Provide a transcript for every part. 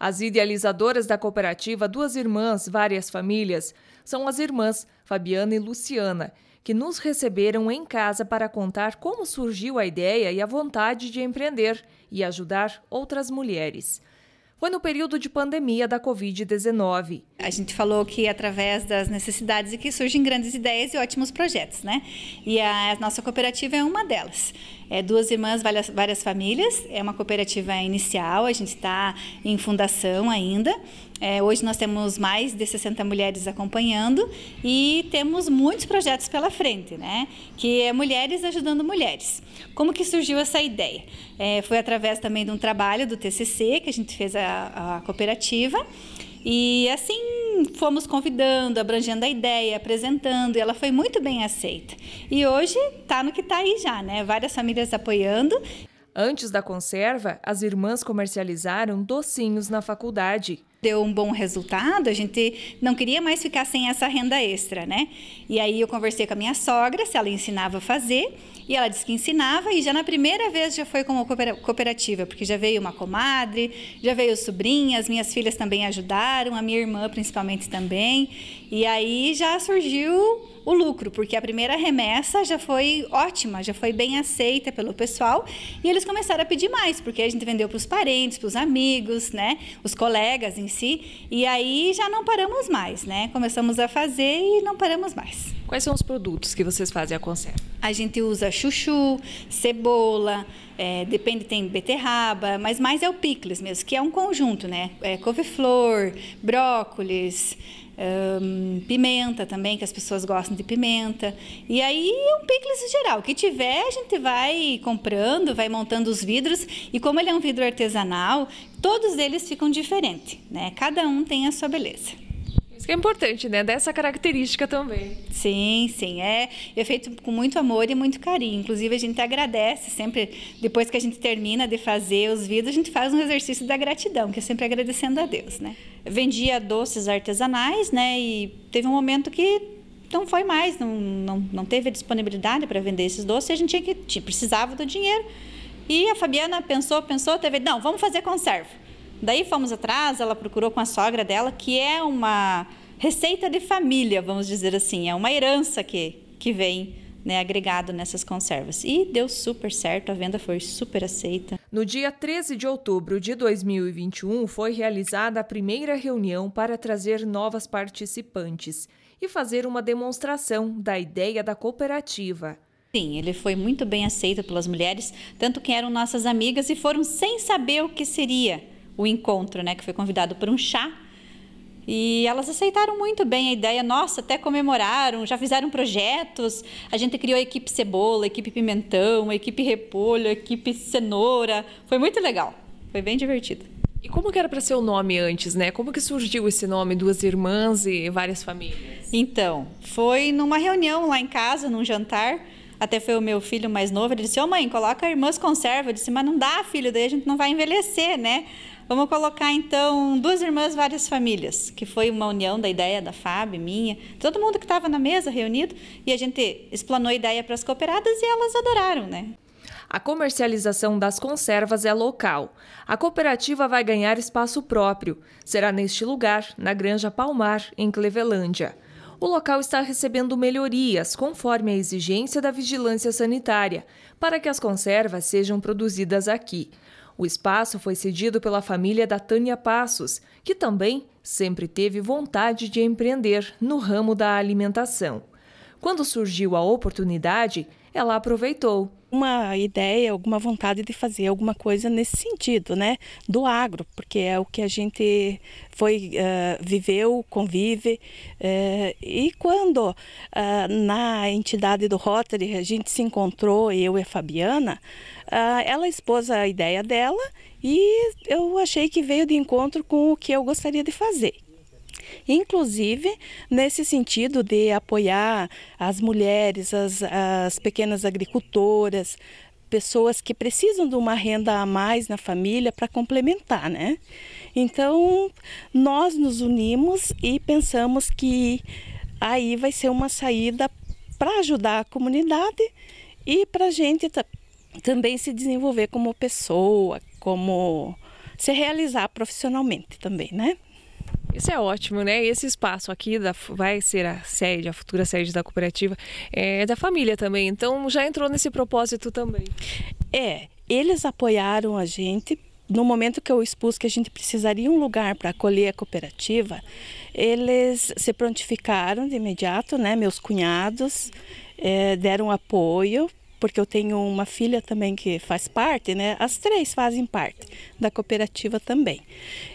As idealizadoras da cooperativa Duas Irmãs, Várias Famílias, são as irmãs Fabiana e Luciana, que nos receberam em casa para contar como surgiu a ideia e a vontade de empreender e ajudar outras mulheres foi no período de pandemia da Covid-19. A gente falou que através das necessidades e que surgem grandes ideias e ótimos projetos, né? E a nossa cooperativa é uma delas. É duas irmãs, várias, várias famílias, é uma cooperativa inicial, a gente está em fundação ainda é, hoje nós temos mais de 60 mulheres acompanhando e temos muitos projetos pela frente, né? Que é Mulheres Ajudando Mulheres. Como que surgiu essa ideia? É, foi através também de um trabalho do TCC, que a gente fez a, a cooperativa. E assim fomos convidando, abrangendo a ideia, apresentando, e ela foi muito bem aceita. E hoje está no que está aí já, né? Várias famílias apoiando. Antes da conserva, as irmãs comercializaram docinhos na faculdade deu um bom resultado, a gente não queria mais ficar sem essa renda extra, né? E aí eu conversei com a minha sogra, se ela ensinava a fazer, e ela disse que ensinava, e já na primeira vez já foi como cooperativa, porque já veio uma comadre, já veio sobrinhas, minhas filhas também ajudaram, a minha irmã principalmente também, e aí já surgiu o lucro, porque a primeira remessa já foi ótima, já foi bem aceita pelo pessoal, e eles começaram a pedir mais, porque a gente vendeu para os parentes, para os amigos, né? Os colegas em si. E aí já não paramos mais, né? Começamos a fazer e não paramos mais. Quais são os produtos que vocês fazem a conserva? A gente usa chuchu, cebola, é, depende, tem beterraba, mas mais é o picles mesmo, que é um conjunto, né? É, couve-flor, brócolis, pimenta também, que as pessoas gostam de pimenta. E aí é um picles geral. O que tiver, a gente vai comprando, vai montando os vidros. E como ele é um vidro artesanal, todos eles ficam diferentes, né? Cada um tem a sua beleza. Isso que é importante, né? Dessa característica também. Sim, sim. É, é feito com muito amor e muito carinho. Inclusive, a gente agradece sempre, depois que a gente termina de fazer os vídeos, a gente faz um exercício da gratidão, que é sempre agradecendo a Deus, né? Vendia doces artesanais, né? E teve um momento que não foi mais, não, não, não teve a disponibilidade para vender esses doces, a gente tinha que, precisava do dinheiro. E a Fabiana pensou, pensou, teve, não, vamos fazer conserva. Daí fomos atrás, ela procurou com a sogra dela, que é uma receita de família, vamos dizer assim, é uma herança que, que vem né, agregado nessas conservas. E deu super certo, a venda foi super aceita. No dia 13 de outubro de 2021, foi realizada a primeira reunião para trazer novas participantes e fazer uma demonstração da ideia da cooperativa. Sim, ele foi muito bem aceito pelas mulheres, tanto que eram nossas amigas e foram sem saber o que seria o encontro, né, que foi convidado para um chá. E elas aceitaram muito bem a ideia. Nossa, até comemoraram, já fizeram projetos. A gente criou a equipe cebola, a equipe pimentão, a equipe repolho, a equipe cenoura. Foi muito legal. Foi bem divertido. E como que era para ser o nome antes, né? Como que surgiu esse nome, duas irmãs e várias famílias? Então, foi numa reunião lá em casa, num jantar até foi o meu filho mais novo, ele disse: Ô oh, mãe, coloca irmãs conserva. Eu disse: Mas não dá, filho, daí a gente não vai envelhecer, né? Vamos colocar então duas irmãs, várias famílias, que foi uma união da ideia da FAB, minha, todo mundo que estava na mesa reunido, e a gente explanou a ideia para as cooperadas e elas adoraram, né? A comercialização das conservas é local. A cooperativa vai ganhar espaço próprio. Será neste lugar, na Granja Palmar, em Clevelândia o local está recebendo melhorias conforme a exigência da vigilância sanitária para que as conservas sejam produzidas aqui. O espaço foi cedido pela família da Tânia Passos, que também sempre teve vontade de empreender no ramo da alimentação. Quando surgiu a oportunidade, ela aproveitou uma ideia, alguma vontade de fazer alguma coisa nesse sentido, né? Do agro, porque é o que a gente foi uh, viveu, convive. Uh, e quando uh, na entidade do Rotary a gente se encontrou, eu e a Fabiana, ela expôs a ideia dela e eu achei que veio de encontro com o que eu gostaria de fazer inclusive nesse sentido de apoiar as mulheres, as, as pequenas agricultoras, pessoas que precisam de uma renda a mais na família para complementar, né? Então, nós nos unimos e pensamos que aí vai ser uma saída para ajudar a comunidade e para a gente também se desenvolver como pessoa, como se realizar profissionalmente também, né? Isso é ótimo, né? Esse espaço aqui da, vai ser a sede, a futura sede da cooperativa, é da família também. Então já entrou nesse propósito também. É, eles apoiaram a gente. No momento que eu expus que a gente precisaria um lugar para acolher a cooperativa, eles se prontificaram de imediato, né? Meus cunhados é, deram apoio porque eu tenho uma filha também que faz parte, né? As três fazem parte da cooperativa também.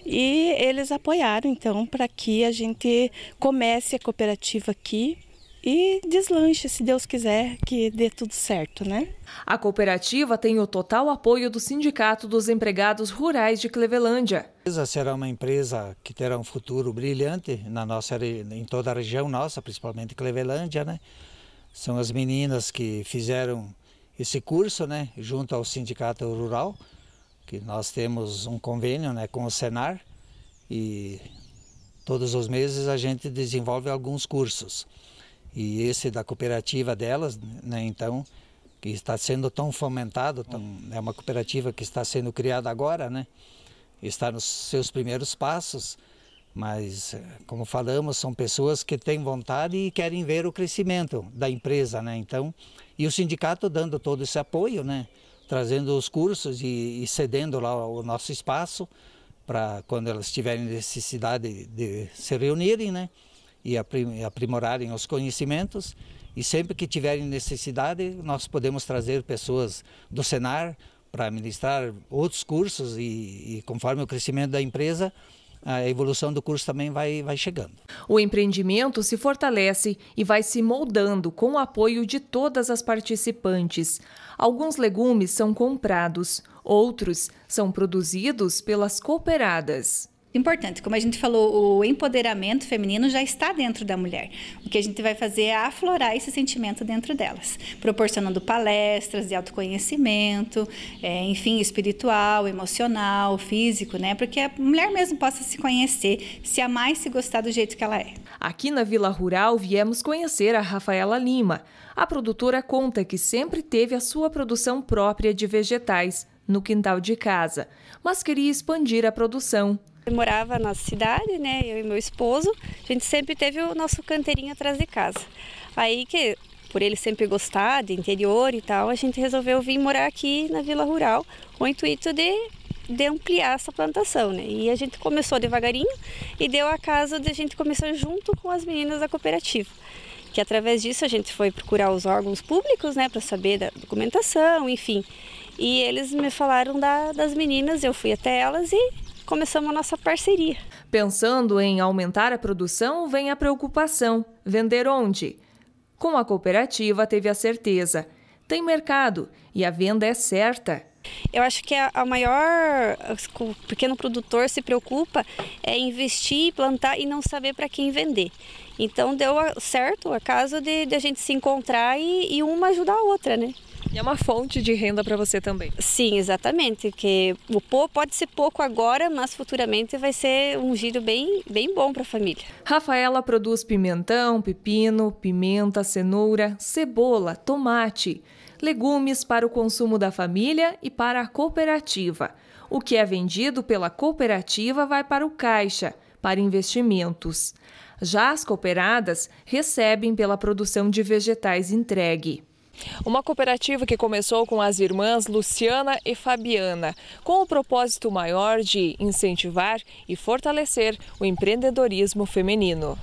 E eles apoiaram então para que a gente comece a cooperativa aqui e deslanche, se Deus quiser, que dê tudo certo, né? A cooperativa tem o total apoio do Sindicato dos Empregados Rurais de Clevelândia. Será uma empresa que terá um futuro brilhante na nossa, em toda a região nossa, principalmente Clevelândia, né? São as meninas que fizeram esse curso, né, junto ao Sindicato Rural, que nós temos um convênio, né, com o Senar e todos os meses a gente desenvolve alguns cursos. E esse da cooperativa delas, né, então, que está sendo tão fomentado, tão, é uma cooperativa que está sendo criada agora, né? Está nos seus primeiros passos. Mas, eh, como falamos, são pessoas que têm vontade e querem ver o crescimento da empresa, né? Então, e o sindicato dando todo esse apoio, né? Trazendo os cursos e, e cedendo lá o nosso espaço para quando elas tiverem necessidade de, se reunirem, né? E aprimorarem os conhecimentos. E sempre que tiverem necessidade, nós podemos trazer pessoas do Senar para ministrar outros cursos e, e conforme o crescimento da empresa, a evolução do curso também vai, vai chegando. O empreendimento se fortalece e vai se moldando com o apoio de todas as participantes. Alguns legumes são comprados, outros são produzidos pelas cooperadas importante. Como a gente falou, o empoderamento feminino já está dentro da mulher. O que a gente vai fazer é aflorar esse sentimento dentro delas, proporcionando palestras de autoconhecimento, é, enfim, espiritual, emocional, físico, né? Porque a mulher mesmo possa se conhecer, se amar e se gostar do jeito que ela é. Aqui na Vila Rural viemos conhecer a Rafaela Lima. A produtora conta que sempre teve a sua produção própria de vegetais no quintal de casa, mas queria expandir a produção. Eu morava na cidade, né? Eu e meu esposo. A gente sempre teve o nosso canteirinho atrás de casa. Aí que, por ele sempre gostar de interior e tal, a gente resolveu vir morar aqui na Vila Rural com o intuito de de ampliar essa plantação, né? E a gente começou devagarinho e deu a casa de a gente começar junto com as meninas da cooperativa. Que através disso a gente foi procurar os órgãos públicos, né, para saber da documentação, enfim. E eles me falaram da, das meninas, eu fui até elas e começamos a nossa parceria. Pensando em aumentar a produção, vem a preocupação: vender onde? Com a cooperativa, teve a certeza. Tem mercado e a venda é certa. Eu acho que a maior, o pequeno produtor se preocupa é investir, plantar e não saber para quem vender. Então deu certo o acaso de, de a gente se encontrar e, e uma ajudar a outra, né? E é uma fonte de renda para você também. Sim, exatamente. Que o pô pode ser pouco agora, mas futuramente vai ser um giro bem, bem bom para a família. Rafaela produz pimentão, pepino, pimenta, cenoura, cebola, tomate, legumes para o consumo da família e para a cooperativa. O que é vendido pela cooperativa vai para o caixa, para investimentos. Já as cooperadas recebem pela produção de vegetais entregue. Uma cooperativa que começou com as irmãs Luciana e Fabiana, com o propósito maior de incentivar e fortalecer o empreendedorismo feminino.